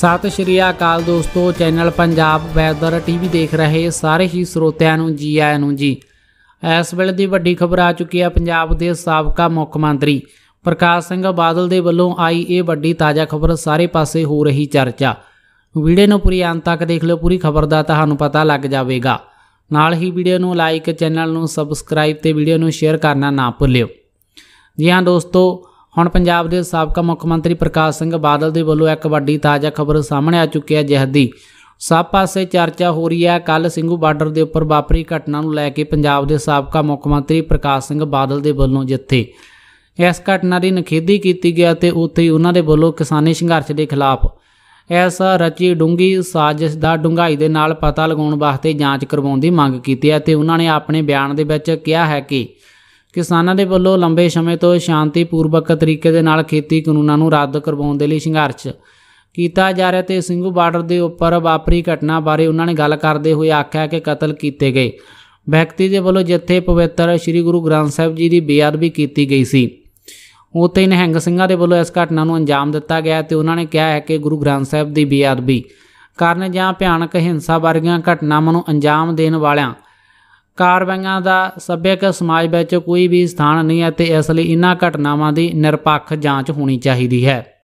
ਸਤਿ ਸ਼੍ਰੀ ਅਕਾਲ ਦੋਸਤੋ channel Punjab weather TV ਦੇਖ ਰਹੇ ਸਾਰੇ ਹੀ ਸਰੋਤਿਆਂ ਨੂੰ ਜੀ ਆਇਆਂ ਨੂੰ ਜੀ ਇਸ ਵੇਲੇ ਦੀ ਵੱਡੀ ਖਬਰ ਆ ਚੁੱਕੀ ਹੈ ਪੰਜਾਬ ਦੇ ਸਾਬਕਾ ਮੁੱਖ ਮੰਤਰੀ ਪ੍ਰਕਾਸ਼ ਸਿੰਘ ਬਾਦਲ ਦੇ ਵੱਲੋਂ ਆਈ ਇਹ ਵੱਡੀ ਤਾਜ਼ਾ ਖਬਰ ਸਾਰੇ ਪਾਸੇ ਹੋ ਰਹੀ ਚਰਚਾ ਵੀਡੀਓ ਨੂੰ ਪੂਰੀ ਅੰਤ ਤੱਕ ਦੇਖ ਲਓ ਪੂਰੀ ਖਬਰ ਦਾ ਤੁਹਾਨੂੰ ਪਤਾ ਲੱਗ ਜਾਵੇਗਾ ਨਾਲ ਹੀ ਵੀਡੀਓ ਨੂੰ ਲਾਈਕ ਚੈਨਲ ਨੂੰ ਸਬਸਕ੍ਰਾਈਬ ਤੇ ਵੀਡੀਓ ਨੂੰ ਸ਼ੇਅਰ ਕਰਨਾ ਨਾ ਭੁੱਲਿਓ ਜੀ ਹਾਂ ਦੋਸਤੋ ਹੁਣ ਪੰਜਾਬ ਦੇ ਸਾਬਕਾ ਮੁੱਖ ਮੰਤਰੀ ਪ੍ਰਕਾਸ਼ ਸਿੰਘ ਬਾਦਲ ਦੇ ਵੱਲੋਂ ਇੱਕ ਵੱਡੀ ਤਾਜ਼ਾ ਖਬਰ ਸਾਹਮਣੇ ਆ ਚੁੱਕੀ ਹੈ ਜਿਹਦੇ ਦੀ ਸਭ ਪਾਸੇ ਚਰਚਾ ਹੋ ਰਹੀ ਹੈ ਕੱਲ ਸਿੰਘੂ ਬਾਰਡਰ ਦੇ ਉੱਪਰ ਵਾਪਰੀ ਘਟਨਾ ਨੂੰ ਲੈ ਕੇ ਪੰਜਾਬ ਦੇ ਸਾਬਕਾ ਮੁੱਖ ਮੰਤਰੀ ਪ੍ਰਕਾਸ਼ ਸਿੰਘ ਬਾਦਲ ਦੇ ਵੱਲੋਂ ਜਿੱਥੇ ਇਸ ਘਟਨਾ ਦੀ ਨਖੇਦੀ ਕੀਤੀ ਗਿਆ ਤੇ ਉੱਥੇ ਹੀ ਉਹਨਾਂ ਦੇ ਵੱਲੋਂ ਕਿਸਾਨੀ ਸੰਘਰਸ਼ ਦੇ ਖਿਲਾਫ ਇਸ ਰਚੀ ਡੂੰਗੀ ਸਾਜ਼ਿਸ਼ ਦਾ ਡੁੰਗਾਈ ਦੇ ਨਾਲ ਪਤਾ ਲਗਾਉਣ ਵਾਸਤੇ ਜਾਂਚ ਕਰਵਾਉਣ ਦੀ ਮੰਗ ਕੀਤੀ ਹੈ ਤੇ ਉਹਨਾਂ ਨੇ ਆਪਣੇ ਬਿਆਨ ਦੇ ਵਿੱਚ ਕਿਹਾ ਹੈ ਕਿ ਕਿਸਾਨਾਂ ਦੇ ਵੱਲੋਂ ਲੰਬੇ ਸਮੇਂ ਤੋਂ ਸ਼ਾਂਤੀਪੂਰਵਕ ਤਰੀਕੇ ਦੇ ਨਾਲ ਖੇਤੀ ਕਾਨੂੰਨਾਂ ਨੂੰ ਰੱਦ ਕਰਵਾਉਣ ਦੇ ਲਈ ਸੰਘਰਸ਼ ਕੀਤਾ ਜਾ ਰਿਹਾ ਤੇ ਸਿੰਘੂ ਬਾਰਡਰ ਦੇ ਉੱਪਰ ਵਾਪਰੀ ਘਟਨਾ ਬਾਰੇ ਉਹਨਾਂ ਨੇ ਗੱਲ ਕਰਦੇ ਹੋਏ ਆਖਿਆ ਕਿ ਕਤਲ ਕੀਤੇ ਗਏ ਵਿਅਕਤੀ ਦੇ ਵੱਲੋਂ ਜਿੱਥੇ ਪਵਿੱਤਰ ਸ੍ਰੀ ਗੁਰੂ ਗ੍ਰੰਥ ਸਾਹਿਬ ਜੀ ਦੀ ਬੇਅਦਬੀ ਕੀਤੀ ਗਈ ਸੀ ਉਤੇ ਨਿਹੰਗ ਸਿੰਘਾਂ ਦੇ ਵੱਲੋਂ ਇਸ ਘਟਨਾ ਨੂੰ ਅੰਜਾਮ ਦਿੱਤਾ ਗਿਆ ਤੇ ਉਹਨਾਂ ਨੇ ਕਿਹਾ ਹੈ ਕਿ ਗੁਰੂ ਗ੍ਰੰਥ ਸਾਹਿਬ ਦੀ ਬੇਅਦਬੀ ਕਾਰਨ ਜਾਂ ਭਿਆਨਕ ਹਿੰਸਾ ਵਰਗੀਆਂ ਘਟਨਾਵਾਂ ਨੂੰ ਅੰਜਾਮ ਦੇਣ ਵਾਲਿਆਂ ਕਾਰਵਾਈਆਂ ਦਾ ਸੱਭਿਅਕ ਸਮਾਜ ਵਿੱਚ ਕੋਈ ਵੀ ਸਥਾਨ ਨਹੀਂ ਹੈ ਤੇ ਇਸ ਲਈ ਇਨ੍ਹਾਂ ਘਟਨਾਵਾਂ ਦੀ ਨਿਰਪੱਖ ਜਾਂਚ ਹੋਣੀ ਚਾਹੀਦੀ ਹੈ